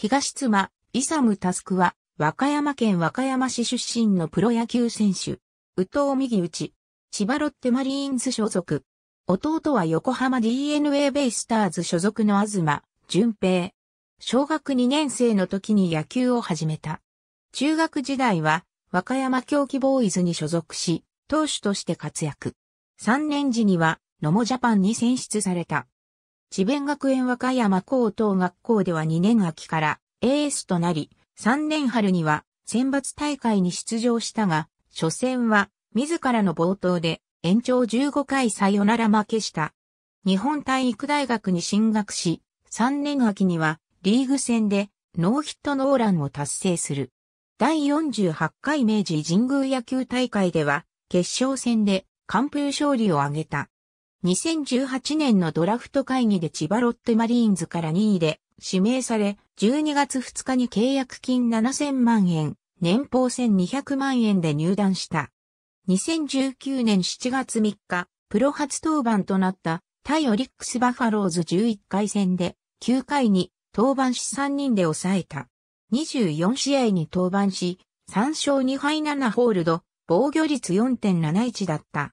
東妻、イサム・タスクは、和歌山県和歌山市出身のプロ野球選手。宇藤右内。千葉ロッテマリーンズ所属。弟は横浜 DNA ベイスターズ所属の東、淳平。小学2年生の時に野球を始めた。中学時代は、和歌山競技ボーイズに所属し、投手として活躍。3年時には、野茂ジャパンに選出された。智弁学園和歌山高等学校では2年秋からエースとなり、3年春には選抜大会に出場したが、初戦は自らの冒頭で延長15回サヨナラ負けした。日本体育大学に進学し、3年秋にはリーグ戦でノーヒットノーランを達成する。第48回明治神宮野球大会では決勝戦で完封勝利を挙げた。2018年のドラフト会議で千葉ロッテマリーンズから2位で指名され、12月2日に契約金7000万円、年俸1200万円で入団した。2019年7月3日、プロ初登板となった対オリックスバファローズ11回戦で9回に登板し3人で抑えた。24試合に登板し、3勝2敗7ホールド、防御率4.71だった。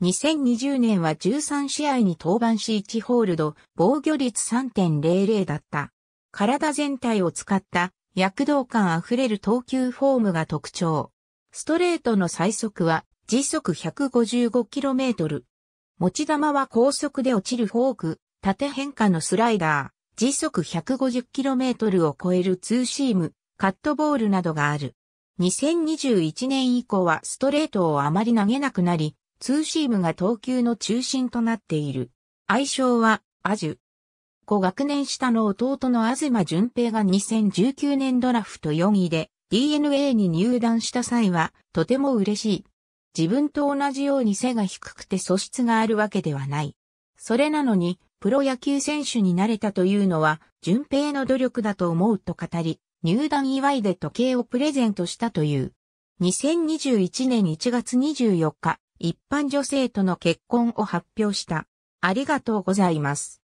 2020年は13試合に登板し1ホールド、防御率3.00だった。体全体を使った躍動感あふれる投球フォームが特徴。ストレートの最速は時速 155km。持ち球は高速で落ちるフォーク、縦変化のスライダー、時速 150km を超えるツーシーム、カットボールなどがある。2021年以降はストレートをあまり投げなくなり、ツーシームが投球の中心となっている。愛称は、アジュ。5学年下の弟の東淳平が2019年ドラフト4位で DNA に入団した際はとても嬉しい。自分と同じように背が低くて素質があるわけではない。それなのに、プロ野球選手になれたというのは、淳平の努力だと思うと語り、入団祝いで時計をプレゼントしたという。2021年1月24日、一般女性との結婚を発表した。ありがとうございます。